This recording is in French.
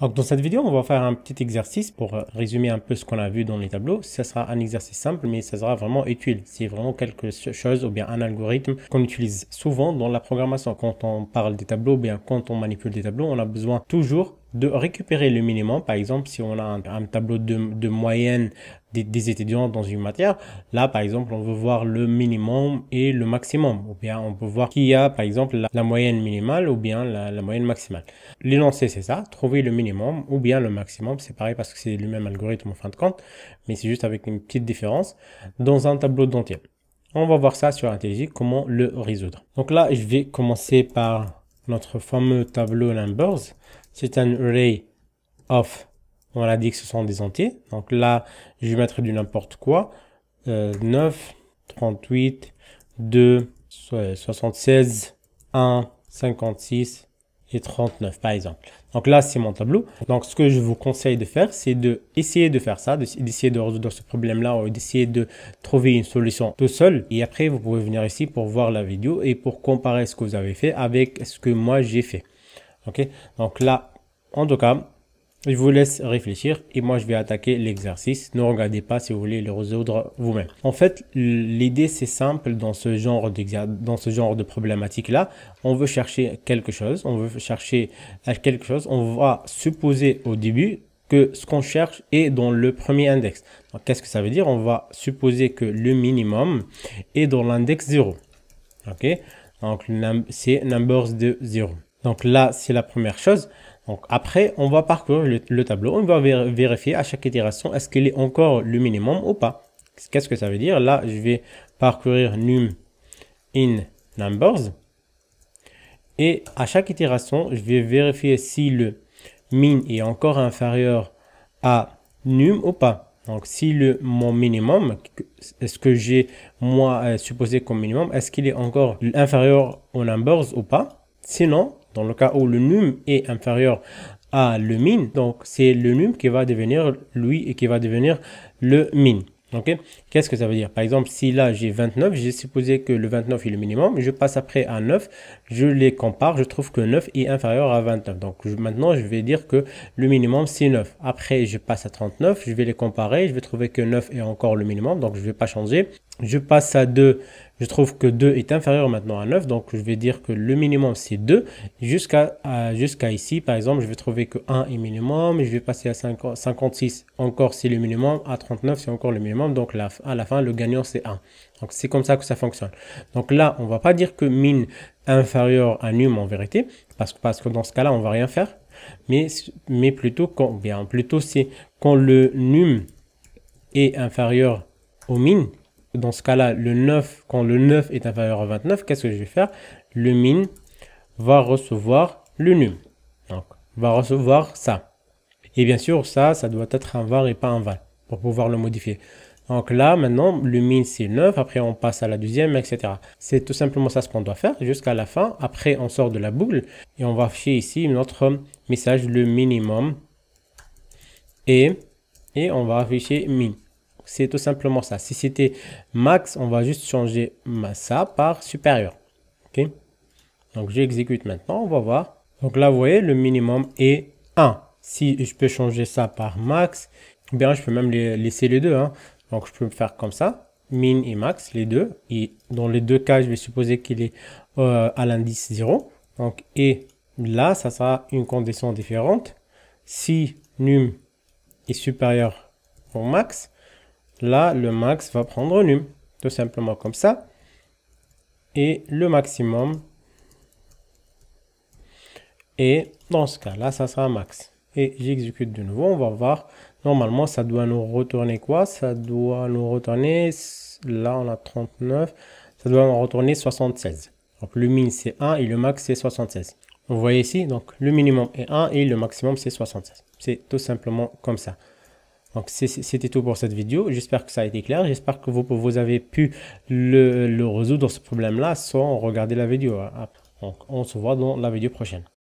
Donc dans cette vidéo, on va faire un petit exercice pour euh, résumer un peu ce qu'on a vu dans les tableaux. Ce sera un exercice simple, mais ce sera vraiment utile. C'est vraiment quelque chose ou bien un algorithme qu'on utilise souvent dans la programmation. Quand on parle des tableaux, ou bien quand on manipule des tableaux, on a besoin toujours de récupérer le minimum. Par exemple, si on a un, tableau de, moyenne des, étudiants dans une matière, là, par exemple, on veut voir le minimum et le maximum. Ou bien, on peut voir qui a, par exemple, la, moyenne minimale ou bien la, moyenne maximale. L'énoncé, c'est ça. Trouver le minimum ou bien le maximum. C'est pareil parce que c'est le même algorithme en fin de compte, mais c'est juste avec une petite différence dans un tableau d'entier. On va voir ça sur IntelliJ, comment le résoudre. Donc là, je vais commencer par notre fameux tableau numbers c'est un array of. On a dit que ce sont des entiers. Donc là, je vais mettre du n'importe quoi. 9, 38, 2, 76, 1, 56 et 39 par exemple. Donc là, c'est mon tableau. Donc ce que je vous conseille de faire, c'est d'essayer de, faire ça, d'essayer de, résoudre ce problème-là ou d'essayer de trouver une solution tout seul. Et après, vous pouvez venir ici pour voir la vidéo et pour comparer ce que vous avez fait avec ce que moi j'ai fait. Ok Donc là, en tout cas, je vous laisse réfléchir et moi je vais attaquer l'exercice. Ne regardez pas si vous voulez le résoudre vous-même. En fait, l'idée c'est simple dans ce genre dans ce genre de problématique là. On veut chercher quelque chose, on veut chercher euh, quelque chose. On va supposer au début que ce qu'on cherche est dans le premier index. Qu'est-ce que ça veut dire On va supposer que le minimum est dans l'index 0. Ok Donc c'est numbers de 0. Donc là, c'est la première chose. Donc après, on va parcourir le, tableau, on va vérifier à chaque itération est-ce qu'il est encore le minimum ou pas. Qu'est-ce que ça veut dire Là, je vais parcourir num in numbers. Et à chaque itération, je vais vérifier si le min est encore inférieur à num ou pas. Donc, si le, mon minimum, est-ce que j'ai, moi, euh, supposé comme minimum, est-ce qu'il est encore inférieur au numbers ou pas Sinon, dans le cas où le num est inférieur à le min, donc c'est le num qui va devenir lui et qui va devenir le min. Ok Qu'est-ce que ça veut dire Par exemple, si là j'ai 29, j'ai supposé que le 29 est le minimum, je passe après à 9, je les compare, je trouve que 9 est inférieur à 29. Donc maintenant, je vais dire que le minimum c'est 9. Après, je passe à 39, je vais les comparer, je vais trouver que 9 est encore le minimum, donc je ne vais pas changer. Je passe à 2. Je trouve que 2 est inférieur maintenant à 9. Donc, je vais dire que le minimum, c'est 2. Jusqu'à ici, par exemple, je vais trouver que 1 est minimum. Je vais passer à 56. Encore, c'est le minimum. À 39, c'est encore le minimum. Donc, à la fin, le gagnant, c'est 1. Donc, c'est comme ça que ça fonctionne. Donc là, on va pas dire que min inférieur à num en vérité. Parce que, parce que dans ce cas-là, on va rien faire. Mais, mais plutôt quand, bien, plutôt c'est quand le num est inférieur au min dans ce cas-là, le 9, quand le 9 est inférieur à 29, qu'est-ce que je vais faire Le min va recevoir le num. Donc, va recevoir ça. Et bien sûr, ça, ça doit être un var et pas un val pour pouvoir le modifier. Donc là, maintenant, le min, c'est 9. Après, on passe à la deuxième, etc. C'est tout simplement ça ce qu'on doit faire jusqu'à la fin. Après, on sort de la boucle et on va afficher ici notre message, le minimum. Et, et on va afficher min. C'est tout simplement ça. Si c'était max, on va juste changer ça par supérieur. ok Donc, j'exécute maintenant. On va voir. Donc là, vous voyez, le minimum est 1. Si je peux changer ça par max, bien, je peux même laisser les deux. Hein. Donc, je peux faire comme ça min et max, les deux. Et dans les deux cas, je vais supposer qu'il est euh, à l'indice 0. Donc, et là, ça sera une condition différente. Si num est supérieur au max, Là, le max va prendre num, tout simplement comme ça. Et le maximum. Et dans ce cas-là, ça sera max. Et j'exécute de nouveau, on va voir. Normalement, ça doit nous retourner quoi Ça doit nous retourner, là on a 39, ça doit nous retourner 76. Donc le min c'est 1 et le max c'est 76. Vous voyez ici, donc le minimum est 1 et le maximum c'est 76. C'est tout simplement comme ça. Donc c'était tout pour cette vidéo, j'espère que ça a été clair, j'espère que vous, vous, avez pu le, le résoudre ce problème-là sans regarder la vidéo. Donc hein. on se voit dans la vidéo prochaine.